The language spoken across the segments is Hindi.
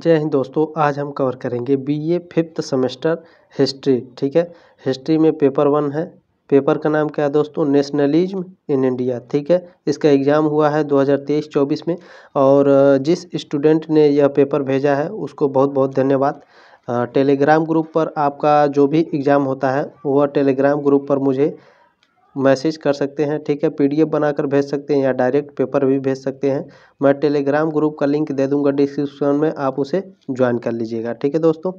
जय हिंद दोस्तों आज हम कवर करेंगे बीए फिफ्थ सेमेस्टर हिस्ट्री ठीक है हिस्ट्री में पेपर वन है पेपर का नाम क्या है दोस्तों नेशनलिज्म इन इंडिया ठीक है इसका एग्ज़ाम हुआ है 2023-24 में और जिस स्टूडेंट ने यह पेपर भेजा है उसको बहुत बहुत धन्यवाद टेलीग्राम ग्रुप पर आपका जो भी एग्ज़ाम होता है वह टेलीग्राम ग्रुप पर मुझे मैसेज कर सकते हैं ठीक है पी डी एफ बनाकर भेज सकते हैं या डायरेक्ट पेपर भी भेज सकते हैं मैं टेलीग्राम ग्रुप का लिंक दे दूंगा डिस्क्रिप्शन में आप उसे ज्वाइन कर लीजिएगा ठीक है दोस्तों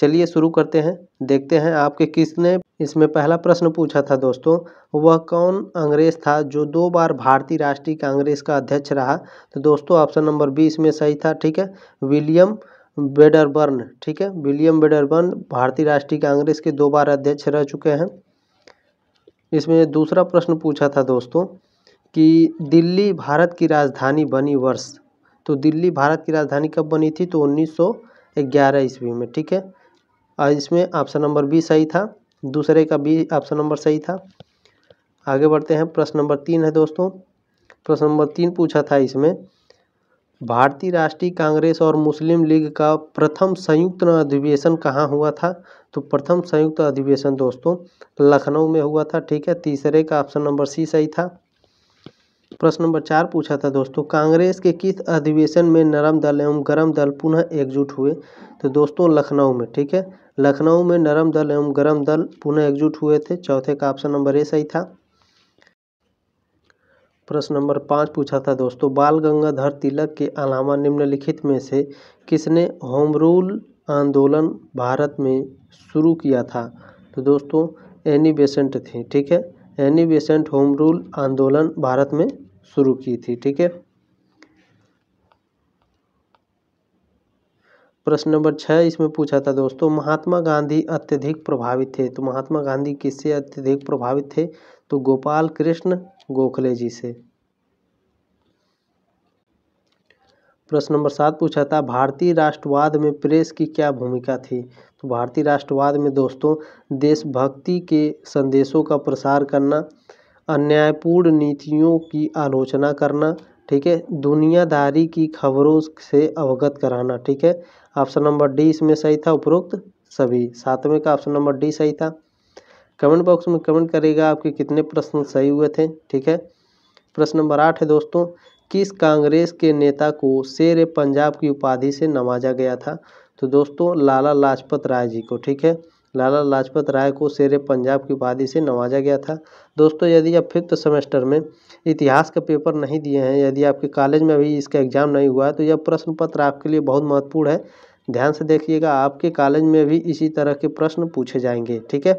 चलिए शुरू करते हैं देखते हैं आपके किसने इसमें पहला प्रश्न पूछा था दोस्तों वह कौन अंग्रेज था जो दो बार भारतीय राष्ट्रीय कांग्रेस का अध्यक्ष रहा तो दोस्तों ऑप्शन नंबर बी इसमें सही था ठीक है विलियम बेडरबर्न ठीक है विलियम बेडरबर्न भारतीय राष्ट्रीय कांग्रेस के दो बार अध्यक्ष रह चुके हैं इसमें दूसरा प्रश्न पूछा था दोस्तों कि दिल्ली भारत की राजधानी बनी वर्ष तो दिल्ली भारत की राजधानी कब बनी थी तो उन्नीस सौ ग्यारह ईस्वी में ठीक है और इसमें ऑप्शन नंबर बी सही था दूसरे का बी ऑप्शन नंबर सही था आगे बढ़ते हैं प्रश्न नंबर तीन है दोस्तों प्रश्न नंबर तीन पूछा था इसमें भारतीय राष्ट्रीय कांग्रेस और मुस्लिम लीग का प्रथम संयुक्त अधिवेशन कहाँ हुआ था तो प्रथम संयुक्त अधिवेशन दोस्तों लखनऊ में हुआ था ठीक है तीसरे का ऑप्शन नंबर सी सही था प्रश्न नंबर चार पूछा था दोस्तों कांग्रेस के किस अधिवेशन में नरम दल एवं गरम दल पुनः एकजुट हुए तो दोस्तों लखनऊ में ठीक है लखनऊ में नरम दल एवं गरम दल पुनः एकजुट हुए थे चौथे का ऑप्शन नंबर ए सही था प्रश्न नंबर पाँच पूछा था दोस्तों बाल गंगाधर तिलक के अलावा निम्नलिखित में से किसने होम रूल आंदोलन भारत में शुरू किया था तो दोस्तों एनी बेसेंट थे ठीक है एनी बेसेंट होम रूल आंदोलन भारत में शुरू की थी ठीक है प्रश्न नंबर छः इसमें पूछा था दोस्तों महात्मा गांधी अत्यधिक प्रभावित थे तो महात्मा गांधी किससे अत्यधिक प्रभावित थे तो गोपाल कृष्ण गोखले जी से प्रश्न नंबर सात पूछा था भारतीय राष्ट्रवाद में प्रेस की क्या भूमिका थी तो भारतीय राष्ट्रवाद में दोस्तों देशभक्ति के संदेशों का प्रसार करना अन्यायपूर्ण नीतियों की आलोचना करना ठीक है दुनियादारी की खबरों से अवगत कराना ठीक है ऑप्शन नंबर डी इसमें सही था उपरोक्त सभी सातवें का ऑप्शन नंबर डी सही था कमेंट बॉक्स में कमेंट करेगा आपके कितने प्रश्न सही हुए थे ठीक है प्रश्न नंबर आठ है दोस्तों किस कांग्रेस के नेता को शेर पंजाब की उपाधि से नवाजा गया था तो दोस्तों लाला लाजपत राय जी को ठीक है लाला लाजपत राय को शेर पंजाब की उपाधि से नवाजा गया था दोस्तों यदि आप फिफ्थ सेमेस्टर में इतिहास का पेपर नहीं दिए हैं यदि आपके कॉलेज में अभी इसका एग्ज़ाम नहीं हुआ है तो यह प्रश्न पत्र आपके लिए बहुत महत्वपूर्ण है ध्यान से देखिएगा आपके कॉलेज में भी इसी तरह के प्रश्न पूछे जाएंगे ठीक है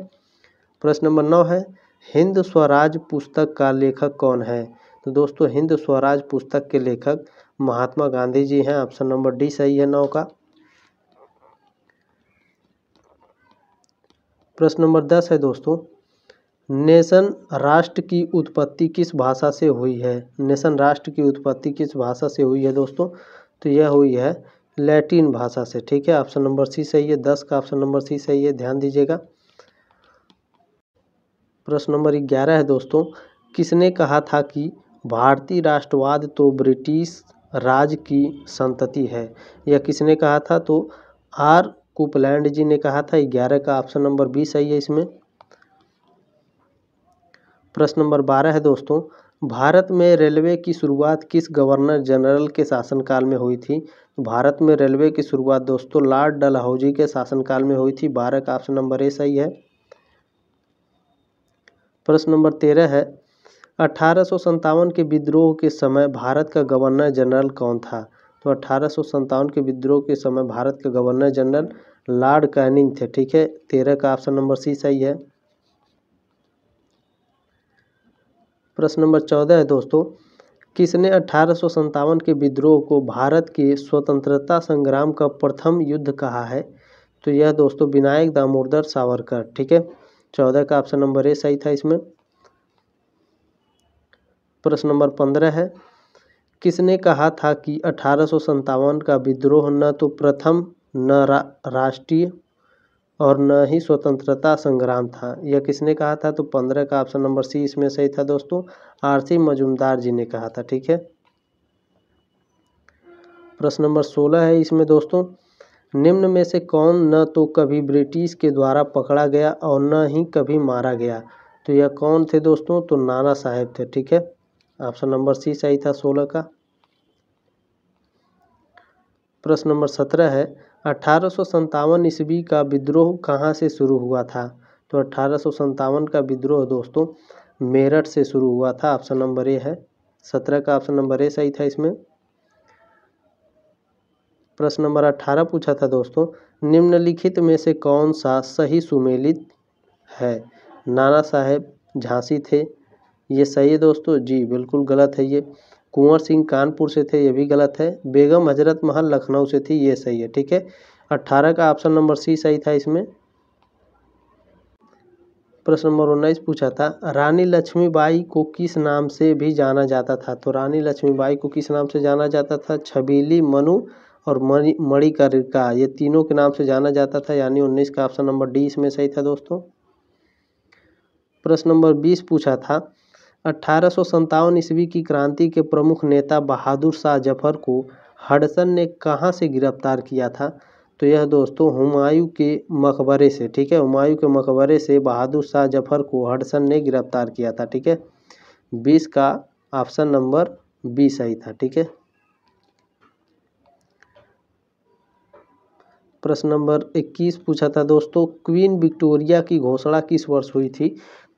प्रश्न नंबर नौ है हिंद स्वराज पुस्तक का लेखक कौन है तो दोस्तों हिंद स्वराज पुस्तक के लेखक महात्मा गांधी जी हैं ऑप्शन नंबर डी सही है नौ का प्रश्न नंबर दस है दोस्तों नेशन राष्ट्र की उत्पत्ति किस भाषा से हुई है नेशन राष्ट्र की उत्पत्ति किस भाषा से हुई है दोस्तों तो यह हुई है लैटिन भाषा से ठीक है ऑप्शन नंबर सी सही है दस का ऑप्शन नंबर सी सही है ध्यान दीजिएगा प्रश्न नंबर ग्यारह है दोस्तों किसने कहा था कि भारतीय राष्ट्रवाद तो ब्रिटिश राज की संतति है या किसने कहा था तो आर कुपलैंड जी ने कहा था ग्यारह का ऑप्शन नंबर बी सही है इसमें प्रश्न नंबर बारह है दोस्तों भारत में रेलवे की शुरुआत किस गवर्नर जनरल के शासनकाल में हुई थी भारत में रेलवे की शुरुआत दोस्तों लॉर्ड डलहौजी के शासनकाल में हुई थी बारह का ऑप्शन नंबर ए सही है प्रश्न नंबर तेरह है अठारह के विद्रोह के समय भारत का गवर्नर जनरल कौन था तो अठारह के विद्रोह के समय भारत के गवर्नर जनरल लॉर्ड कैनिंग थे ठीक है तेरह का ऑप्शन नंबर सी सही है प्रश्न नंबर चौदह है दोस्तों किसने अठारह के विद्रोह को भारत के स्वतंत्रता संग्राम का प्रथम युद्ध कहा है तो यह दोस्तों विनायक दामोदर सावरकर ठीक है चौदह का ऑप्शन नंबर ए सही था इसमें प्रश्न नंबर पंद्रह है किसने कहा था कि अठारह का विद्रोह न तो प्रथम न रा, राष्ट्रीय और न ही स्वतंत्रता संग्राम था यह किसने कहा था तो पंद्रह का ऑप्शन नंबर सी इसमें सही था दोस्तों आरसी मजुमदार जी ने कहा था ठीक है प्रश्न नंबर सोलह है इसमें दोस्तों निम्न में से कौन न तो कभी ब्रिटिश के द्वारा पकड़ा गया और न ही कभी मारा गया तो यह कौन थे दोस्तों तो नाना साहेब थे ठीक है ऑप्शन नंबर सी सही था सोलह का प्रश्न नंबर सत्रह है अठारह ईस्वी का विद्रोह कहाँ से शुरू हुआ था तो अठारह का विद्रोह दोस्तों मेरठ से शुरू हुआ था ऑप्शन नंबर ए है सत्रह का ऑप्शन नंबर ए सही था इसमें प्रश्न नंबर अठारह पूछा था दोस्तों निम्नलिखित में से कौन सा सही सुमेलित है नाना साहेब झांसी थे ये सही है दोस्तों जी बिल्कुल गलत है ये कुंवर सिंह कानपुर से थे ये भी गलत है बेगम हजरत महल लखनऊ से थी ये सही है ठीक है अट्ठारह का ऑप्शन नंबर सी सही था इसमें प्रश्न नंबर उन्नीस पूछा था रानी लक्ष्मीबाई को किस नाम से भी जाना जाता था तो रानी लक्ष्मीबाई को किस नाम से जाना जाता था छबीली मनु और मणि मणिकर्णिका ये तीनों के नाम से जाना जाता था यानी उन्नीस का ऑप्शन नंबर डी इसमें सही था दोस्तों प्रश्न नंबर बीस पूछा था अठारह ईस्वी की क्रांति के प्रमुख नेता बहादुर शाह जफर को हडसन ने कहाँ से गिरफ्तार किया था तो यह दोस्तों हुमायूं के मकबरे से ठीक है हुमायूं के मकबरे से बहादुर शाह जफर को हडसन ने गिरफ्तार किया था ठीक है बीस का ऑप्शन नंबर बी सही था ठीक है प्रश्न नंबर इक्कीस पूछा था दोस्तों क्वीन विक्टोरिया की घोषणा किस वर्ष हुई थी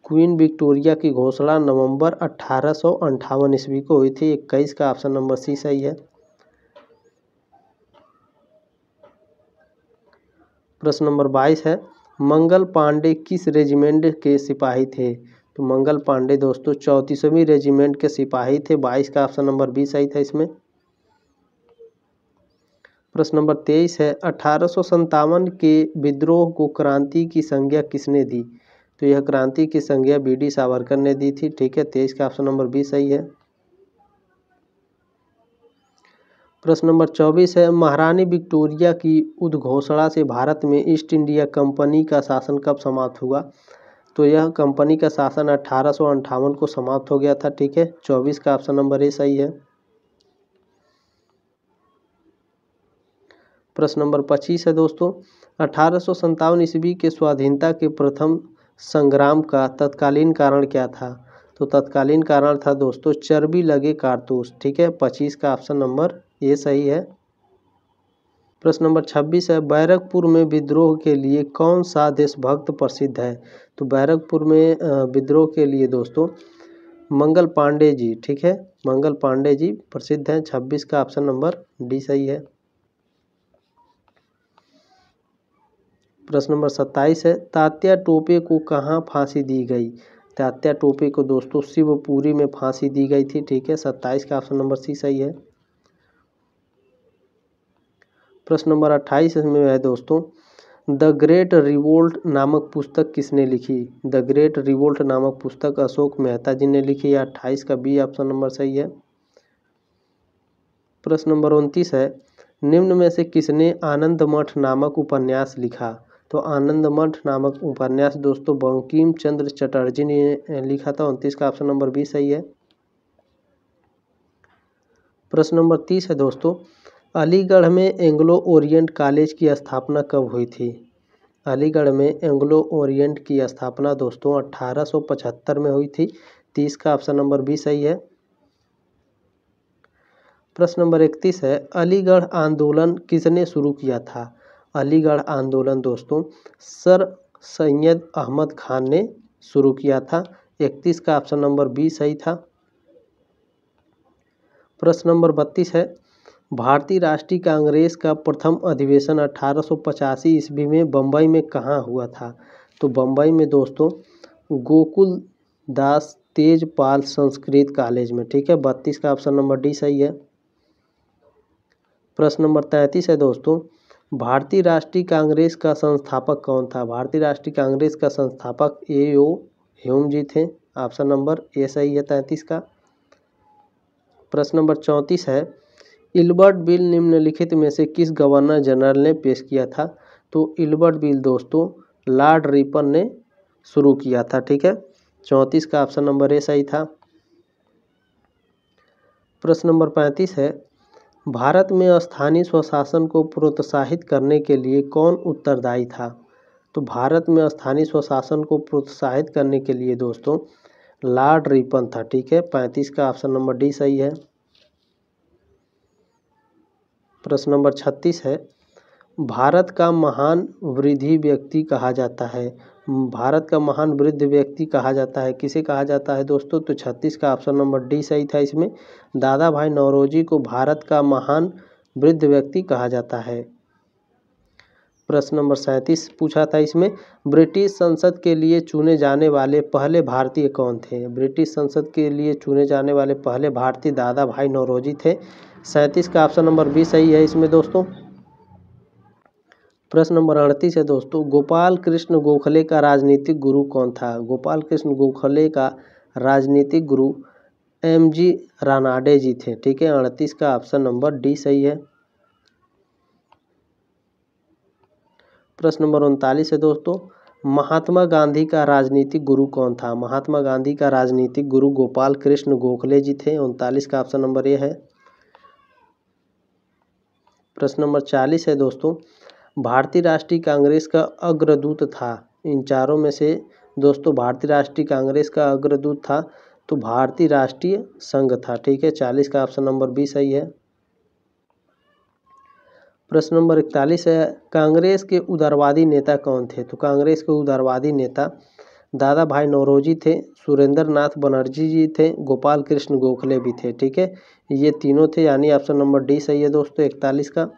क्वीन विक्टोरिया की घोषणा नवंबर अट्ठारह सौ अंठावन ईस्वी को हुई थी इक्कीस का ऑप्शन नंबर सी सही है प्रश्न नंबर बाईस है मंगल पांडे किस रेजिमेंट के सिपाही थे तो मंगल पांडे दोस्तों चौंतीसवीं रेजिमेंट के सिपाही थे बाईस का ऑप्शन नंबर बी सही था इसमें प्रश्न नंबर तेईस है अठारह के विद्रोह को क्रांति की संज्ञा किसने दी तो यह क्रांति की संज्ञा बी डी सावरकर ने दी थी ठीक है तेईस का ऑप्शन नंबर बी सही है प्रश्न नंबर चौबीस है महारानी विक्टोरिया की उद्घोषणा से भारत में ईस्ट इंडिया कंपनी का शासन कब समाप्त हुआ तो यह कंपनी का शासन अठारह को समाप्त हो गया था ठीक है चौबीस का ऑप्शन नंबर ए सही है प्रश्न नंबर पच्चीस है दोस्तों अठारह सौ ईस्वी के स्वाधीनता के प्रथम संग्राम का तत्कालीन कारण क्या था तो तत्कालीन कारण था दोस्तों चर्बी लगे कारतूस ठीक है पच्चीस का ऑप्शन नंबर ये सही है प्रश्न नंबर छब्बीस है बैरकपुर में विद्रोह के लिए कौन सा देशभक्त प्रसिद्ध है तो बैरकपुर में विद्रोह के लिए दोस्तों मंगल पांडे जी ठीक है मंगल पांडे जी प्रसिद्ध हैं छब्बीस का ऑप्शन नंबर डी सही है प्रश्न नंबर सत्ताईस है तात्या टोपे को कहाँ फांसी दी गई तात्या टोपे को दोस्तों शिवपुरी में फांसी दी गई थी ठीक है सत्ताईस का ऑप्शन नंबर सी सही है प्रश्न नंबर अट्ठाईस इसमें है दोस्तों द ग्रेट रिवोल्ट नामक पुस्तक किसने लिखी द ग्रेट रिवोल्ट नामक पुस्तक अशोक मेहता जी ने लिखी अट्ठाईस का बी ऑप्शन नंबर सही है प्रश्न नंबर उनतीस है निम्न में से किसने आनंद मठ नामक उपन्यास लिखा तो आनंद मठ नामक उपन्यास दोस्तों बंकिम चंद्र चटर्जी ने लिखा था उनतीस का ऑप्शन नंबर बी सही है प्रश्न नंबर तीस है दोस्तों अलीगढ़ में एंग्लो ओरिएंट कॉलेज की स्थापना कब हुई थी अलीगढ़ में एंग्लो ओरिएंट की स्थापना दोस्तों 1875 में हुई थी तीस का ऑप्शन नंबर बी सही है प्रश्न नंबर इकतीस है अलीगढ़ आंदोलन किसने शुरू किया था अलीगढ़ आंदोलन दोस्तों सर सैयद अहमद खान ने शुरू किया था इकतीस का ऑप्शन नंबर बी सही था प्रश्न नंबर बत्तीस है भारतीय राष्ट्रीय कांग्रेस का प्रथम अधिवेशन अठारह ईस्वी में बम्बई में कहाँ हुआ था तो बम्बई में दोस्तों गोकुल दास तेजपाल संस्कृत कॉलेज में ठीक है बत्तीस का ऑप्शन नंबर डी सही है प्रश्न नंबर तैंतीस है दोस्तों भारतीय राष्ट्रीय कांग्रेस का संस्थापक कौन था भारतीय राष्ट्रीय कांग्रेस का संस्थापक ए ओ जी थे ऑप्शन नंबर ए सही है तैंतीस का प्रश्न नंबर चौंतीस है इल्बर्ट बिल निम्नलिखित में से किस गवर्नर जनरल ने पेश किया था तो इल्बर्ट बिल दोस्तों लॉर्ड रिपन ने शुरू किया था ठीक है चौंतीस का ऑप्शन नंबर ए सही था प्रश्न नंबर पैंतीस है भारत में स्थानीय स्वशासन को प्रोत्साहित करने के लिए कौन उत्तरदायी था तो भारत में स्थानीय स्वशासन को प्रोत्साहित करने के लिए दोस्तों लॉर्ड रिपन था ठीक है पैंतीस का ऑप्शन नंबर डी सही है प्रश्न नंबर छत्तीस है भारत का महान वृद्धि व्यक्ति कहा जाता है भारत का महान वृद्ध व्यक्ति कहा जाता है किसे कहा जाता है दोस्तों तो छत्तीस का ऑप्शन नंबर डी सही था इसमें दादा भाई नौरोजी को भारत का महान वृद्ध व्यक्ति कहा जाता है प्रश्न नंबर सैंतीस पूछा था इसमें ब्रिटिश संसद के लिए चुने जाने वाले पहले भारतीय कौन थे ब्रिटिश संसद के लिए चुने जाने वाले पहले भारतीय दादा भाई नौरोजी थे सैंतीस का ऑप्शन नंबर बी सही है इसमें दोस्तों प्रश्न नंबर अड़तीस है दोस्तों गोपाल कृष्ण गोखले का राजनीतिक गुरु कौन था गोपाल कृष्ण गोखले का राजनीतिक गुरु एम जी रानाडे जी थे ठीक है अड़तीस का ऑप्शन नंबर डी सही है प्रश्न नंबर उनतालीस है दोस्तों महात्मा गांधी का राजनीतिक गुरु कौन था महात्मा गांधी का राजनीतिक गुरु गोपाल कृष्ण गोखले जी थे उनतालीस का ऑप्शन नंबर ए है प्रश्न नंबर चालीस है दोस्तों भारतीय राष्ट्रीय कांग्रेस का अग्रदूत था इन चारों में से दोस्तों भारतीय राष्ट्रीय कांग्रेस का अग्रदूत था तो भारतीय राष्ट्रीय संघ था ठीक है चालीस का ऑप्शन नंबर बी सही है प्रश्न नंबर इकतालीस है कांग्रेस के उदारवादी नेता कौन थे तो कांग्रेस के उदारवादी नेता दादा भाई नौरोजी थे सुरेंद्र नाथ बनर्जी जी थे गोपाल कृष्ण गोखले भी थे ठीक है ये तीनों थे यानी ऑप्शन नंबर डी सही है दोस्तों इकतालीस का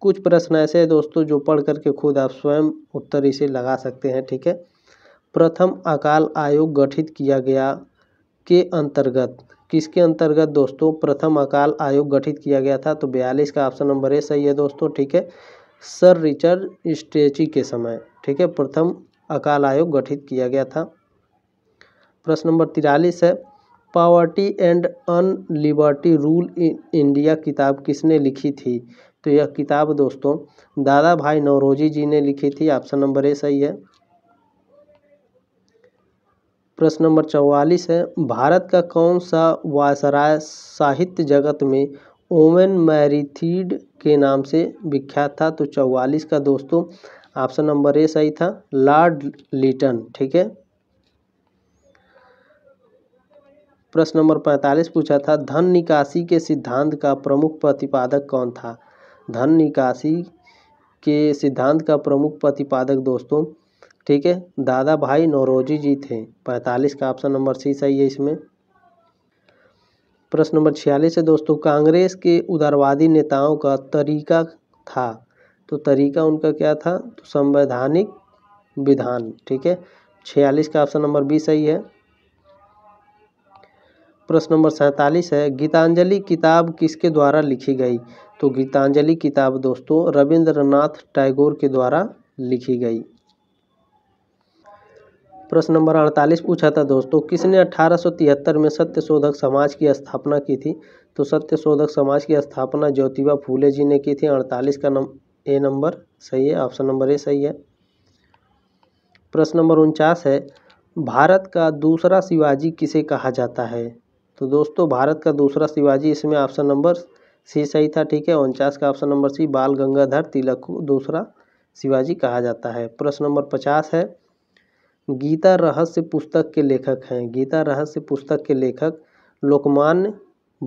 कुछ प्रश्न ऐसे हैं दोस्तों जो पढ़ करके खुद आप स्वयं उत्तर इसे लगा सकते हैं ठीक है प्रथम अकाल आयोग गठित किया गया के अंतर्गत किसके अंतर्गत दोस्तों प्रथम अकाल आयोग गठित किया गया था तो बयालीस का ऑप्शन नंबर ए सही है दोस्तों ठीक है सर रिचर्ड स्टेची के समय ठीक है प्रथम अकाल आयोग गठित किया गया था प्रश्न नंबर तिरालीस है पावर्टी एंड अनलिबर्टी रूल इन इंडिया किताब किसने लिखी थी तो यह किताब दोस्तों दादा भाई नौरोजी जी ने लिखी थी ऑप्शन नंबर ए सही है प्रश्न नंबर चौवालीस है भारत का कौन सा वायसराय साहित्य जगत में ओवेन मैरिथीड के नाम से विख्यात था तो चौवालीस का दोस्तों ऑप्शन नंबर ए सही था लॉर्ड लिटन ठीक है प्रश्न नंबर पैंतालीस पूछा था धन निकासी के सिद्धांत का प्रमुख प्रतिपादक कौन था धन निकासी के सिद्धांत का प्रमुख प्रतिपादक दोस्तों ठीक है दादा भाई नौरोजी जी थे पैंतालीस का ऑप्शन नंबर सी सही है इसमें प्रश्न नंबर छियालीस है दोस्तों कांग्रेस के उदारवादी नेताओं का तरीका था तो तरीका उनका क्या था तो संवैधानिक विधान ठीक है छियालीस का ऑप्शन नंबर बी सही है प्रश्न नंबर सैंतालीस है गीतांजलि किताब किसके द्वारा लिखी गई तो गीतांजलि किताब दोस्तों रविंद्रनाथ टैगोर के द्वारा लिखी गई प्रश्न नंबर अड़तालीस पूछा था दोस्तों किसने 1873 में सत्य शोधक समाज की स्थापना की थी तो सत्य शोधक समाज की स्थापना ज्योतिबा फूले जी ने की थी अड़तालीस का नंबर ए नंबर सही है ऑप्शन नंबर ए सही है प्रश्न नंबर उनचास है भारत का दूसरा शिवाजी किसे कहा जाता है तो दोस्तों भारत का दूसरा शिवाजी इसमें ऑप्शन नंबर सी सही था ठीक है उनचास का ऑप्शन नंबर सी बाल गंगाधर तिलक को दूसरा शिवाजी कहा जाता है प्रश्न नंबर पचास है गीता रहस्य पुस्तक के लेखक हैं गीता रहस्य पुस्तक के लेखक लोकमान्य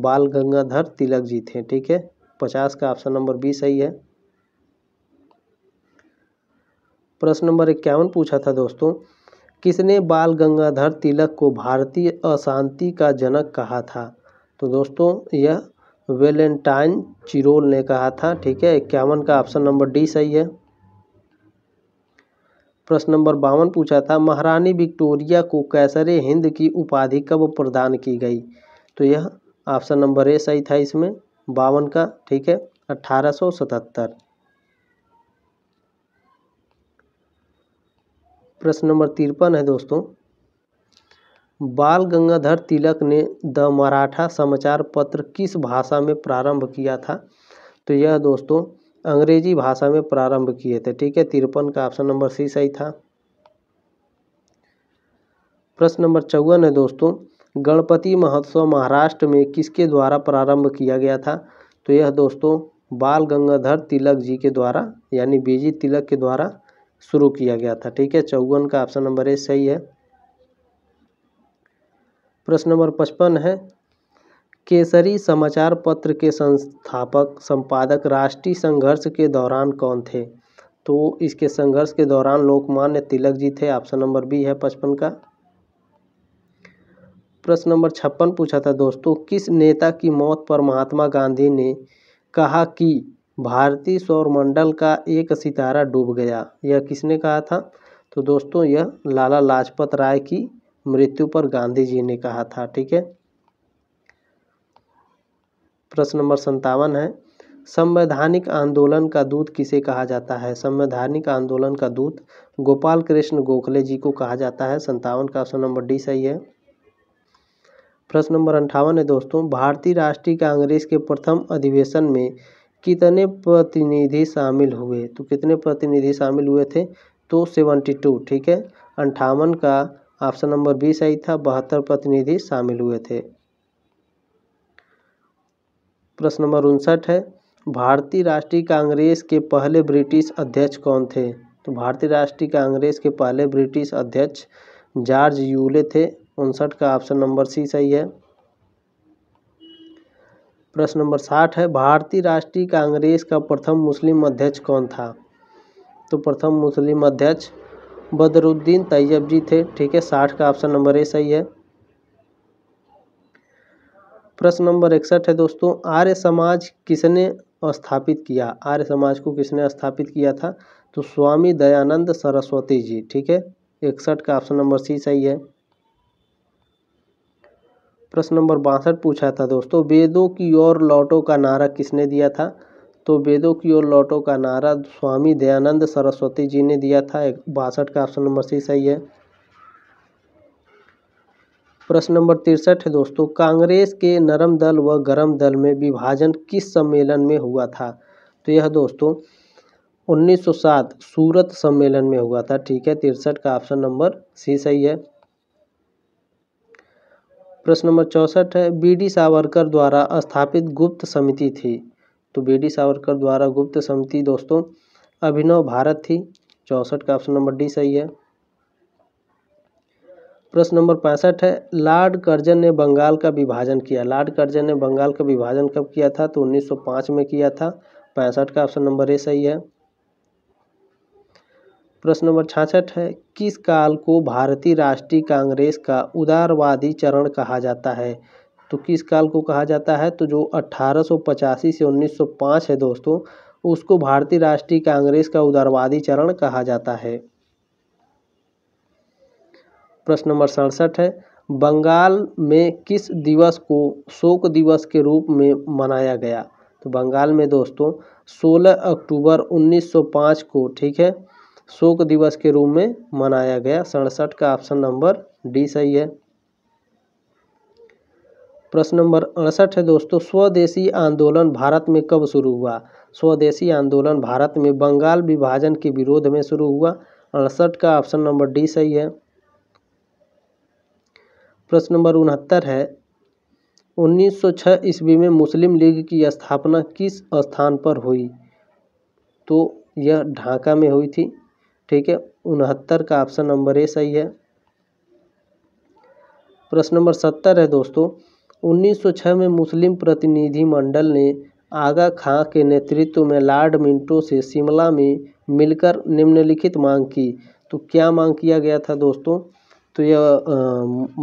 बाल गंगाधर तिलक जी थे ठीक है पचास का ऑप्शन नंबर बी सही है प्रश्न नंबर इक्यावन पूछा था दोस्तों किसने बाल गंगाधर तिलक को भारतीय अशांति का जनक कहा था तो दोस्तों यह वेलेंटाइन चिरोल ने कहा था ठीक है इक्यावन का ऑप्शन नंबर डी सही है प्रश्न नंबर बावन पूछा था महारानी विक्टोरिया को कैसरे हिंद की उपाधि कब प्रदान की गई तो यह ऑप्शन नंबर ए सही था इसमें बावन का ठीक है अट्ठारह सौ सतहत्तर प्रश्न नंबर तिरपन है दोस्तों बाल गंगाधर तिलक ने द मराठा समाचार पत्र किस भाषा में प्रारंभ किया था तो यह दोस्तों अंग्रेजी भाषा में प्रारंभ किए थे ठीक है तिरपन का ऑप्शन नंबर सी सही था प्रश्न नंबर चौवन है दोस्तों गणपति महोत्सव महाराष्ट्र में किसके द्वारा प्रारंभ किया गया था तो यह दोस्तों बाल गंगाधर तिलक जी के द्वारा यानी बीजी तिलक के द्वारा शुरू किया गया था ठीक है चौवन का ऑप्शन नंबर ए सही है प्रश्न नंबर पचपन है केसरी समाचार पत्र के संस्थापक संपादक राष्ट्रीय संघर्ष के दौरान कौन थे तो इसके संघर्ष के दौरान लोकमान्य तिलक जी थे ऑप्शन नंबर बी है पचपन का प्रश्न नंबर छप्पन पूछा था दोस्तों किस नेता की मौत पर महात्मा गांधी ने कहा कि भारतीय सौरमंडल का एक सितारा डूब गया यह किसने कहा था तो दोस्तों यह लाला लाजपत राय की मृत्यु पर गांधी जी ने कहा था ठीक है प्रश्न नंबर संतावन है संवैधानिक आंदोलन का दूत किसे कहा जाता है संवैधानिक आंदोलन का दूत गोपाल कृष्ण गोखले जी को कहा जाता है संतावन का ऑप्शन नंबर डी सही है प्रश्न नंबर अंठावन है दोस्तों भारतीय राष्ट्रीय कांग्रेस के प्रथम अधिवेशन में कितने प्रतिनिधि शामिल हुए तो कितने प्रतिनिधि शामिल हुए थे तो सेवेंटी टू ठीक है अंठावन का ऑप्शन नंबर बी सही था बहत्तर प्रतिनिधि शामिल हुए थे प्रश्न नंबर उनसठ है भारतीय राष्ट्रीय कांग्रेस के पहले ब्रिटिश अध्यक्ष कौन थे तो भारतीय राष्ट्रीय कांग्रेस के पहले ब्रिटिश अध्यक्ष जॉर्ज यूले थे उनसठ का ऑप्शन नंबर सी सही है प्रश्न नंबर साठ है भारतीय राष्ट्रीय कांग्रेस का प्रथम मुस्लिम अध्यक्ष कौन था तो प्रथम मुस्लिम अध्यक्ष बदरुद्दीन तैयब जी थे ठीक है साठ का ऑप्शन नंबर ए सही है प्रश्न नंबर इकसठ है दोस्तों आर्य समाज किसने स्थापित किया आर्य समाज को किसने स्थापित किया था तो स्वामी दयानंद सरस्वती जी ठीक है इकसठ का ऑप्शन नंबर सी सही है प्रश्न नंबर बासठ पूछा था दोस्तों वेदों की ओर लौटो का नारा किसने दिया था तो वेदों की ओर लौटो का नारा स्वामी दयानंद सरस्वती जी ने दिया था बासठ का ऑप्शन नंबर सी सही है प्रश्न नंबर तिरसठ है दोस्तों कांग्रेस के नरम दल व गरम दल में विभाजन किस सम्मेलन में हुआ था तो यह दोस्तों 1907 सूरत सम्मेलन में हुआ था ठीक है तिरसठ का ऑप्शन नंबर सी सही है प्रश्न नंबर चौंसठ है बी डी सावरकर द्वारा स्थापित गुप्त समिति थी तो बी डी सावरकर द्वारा गुप्त समिति दोस्तों अभिनव भारत थी चौसठ का ऑप्शन नंबर डी सही है प्रश्न नंबर पैंसठ है लॉर्ड कर्जन ने बंगाल का विभाजन किया लॉर्ड कर्जन ने बंगाल का विभाजन कब किया था तो 1905 में किया था पैंसठ का ऑप्शन नंबर ए सही है प्रश्न नंबर छाछठ है किस काल को भारतीय राष्ट्रीय कांग्रेस का उदारवादी चरण कहा जाता है तो किस काल को कहा जाता है तो जो अट्ठारह सौ पचासी से उन्नीस सौ पाँच है दोस्तों उसको भारतीय राष्ट्रीय कांग्रेस का उदारवादी चरण कहा जाता है प्रश्न नंबर सड़सठ है बंगाल में किस दिवस को शोक दिवस के रूप में मनाया गया तो बंगाल में दोस्तों 16 अक्टूबर 1905 को ठीक है शोक दिवस के रूप में मनाया गया सड़सठ का ऑप्शन नंबर डी सही है प्रश्न नंबर अड़सठ है दोस्तों स्वदेशी आंदोलन भारत में कब शुरू हुआ स्वदेशी आंदोलन भारत में बंगाल विभाजन के विरोध में शुरू हुआ अड़सठ का ऑप्शन नंबर डी सही है प्रश्न नंबर उनहत्तर है 1906 ईस्वी में मुस्लिम लीग की स्थापना किस स्थान पर हुई तो यह ढाका में हुई थी ठीक है उनहत्तर का ऑप्शन नंबर ए सही है प्रश्न नंबर सत्तर है दोस्तों उन्नीस सौ में मुस्लिम प्रतिनिधिमंडल ने आगा खां के नेतृत्व में लॉर्ड मिंटो से शिमला में मिलकर निम्नलिखित मांग की तो क्या मांग किया गया था दोस्तों तो यह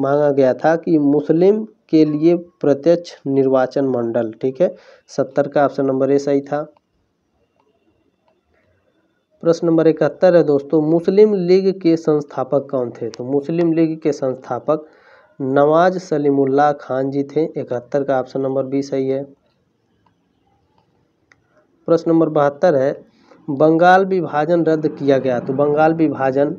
मांगा गया था कि मुस्लिम के लिए प्रत्यक्ष निर्वाचन मंडल ठीक है सत्तर का ऑप्शन नंबर ए सही था प्रश्न नंबर इकहत्तर है दोस्तों मुस्लिम लीग के संस्थापक कौन थे तो मुस्लिम लीग के संस्थापक नवाज सलीमुल्लाह खान जी थे इकहत्तर का ऑप्शन नंबर बी सही है प्रश्न नंबर बहत्तर है बंगाल विभाजन रद्द किया गया तो बंगाल विभाजन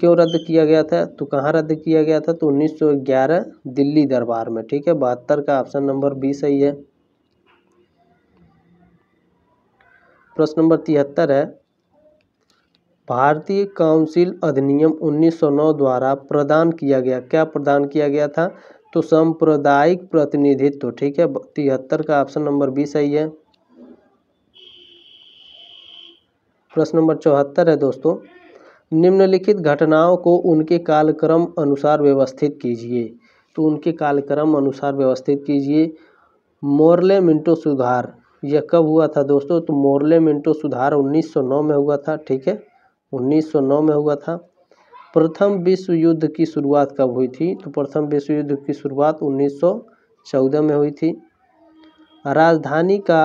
क्यों रद्द किया गया था तो कहाँ रद्द किया गया था तो 1911 दिल्ली दरबार में ठीक है बहत्तर का ऑप्शन नंबर बी सही है प्रश्न नंबर तिहत्तर है भारतीय काउंसिल अधिनियम उन्नीस सौ नौ द्वारा प्रदान किया गया क्या प्रदान किया गया था तो सांप्रदायिक प्रतिनिधित्व ठीक है तिहत्तर का ऑप्शन नंबर बी सही है प्रश्न नंबर चौहत्तर है दोस्तों निम्नलिखित घटनाओं को उनके कालक्रम अनुसार व्यवस्थित कीजिए तो उनके कालक्रम अनुसार व्यवस्थित कीजिए मोरले मिंटो सुधार यह कब हुआ था दोस्तों तो मोरले मिंटो सुधार 1909 में हुआ था ठीक है 1909 में हुआ था प्रथम विश्व युद्ध की शुरुआत कब हुई थी तो प्रथम विश्व युद्ध की शुरुआत 1914 में हुई थी राजधानी का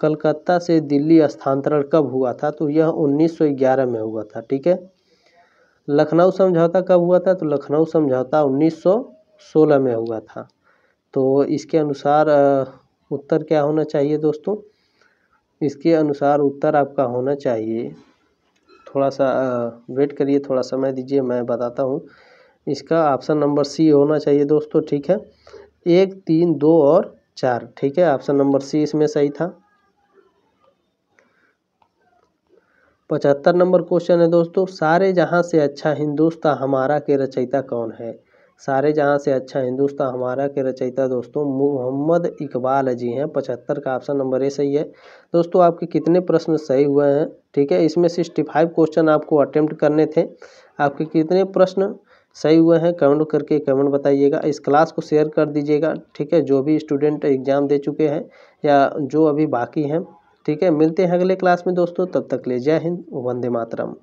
कलकत्ता से दिल्ली स्थानांतरण कब हुआ था तो यह 1911 में हुआ था ठीक है लखनऊ समझौता कब हुआ था तो लखनऊ समझौता 1916 में हुआ था तो इसके अनुसार उत्तर क्या होना चाहिए दोस्तों इसके अनुसार उत्तर आपका होना चाहिए थोड़ा सा वेट करिए थोड़ा समय दीजिए मैं बताता हूँ इसका ऑप्शन नंबर सी होना चाहिए दोस्तों ठीक है एक तीन दो और चार ठीक है ऑप्शन नंबर सी इसमें सही था पचहत्तर नंबर क्वेश्चन है दोस्तों सारे जहाँ से अच्छा हिंदुस्तान हमारा के रचयिता कौन है सारे जहाँ से अच्छा हिंदुस्तान हमारा के रचयिता दोस्तों मोहम्मद इकबाल जी हैं पचहत्तर का ऑप्शन नंबर ए सही है दोस्तों आपके कितने प्रश्न सही हुए हैं ठीक है इसमें सिक्सटी फाइव क्वेश्चन आपको अटेम्प्ट करने थे आपके कितने प्रश्न सही हुए हैं कमेंट करके कमेंट बताइएगा इस क्लास को शेयर कर दीजिएगा ठीक है जो भी स्टूडेंट एग्ज़ाम दे चुके हैं या जो अभी बाकी हैं ठीक है मिलते हैं अगले क्लास में दोस्तों तब तक ले जय हिंद वंदे मातरम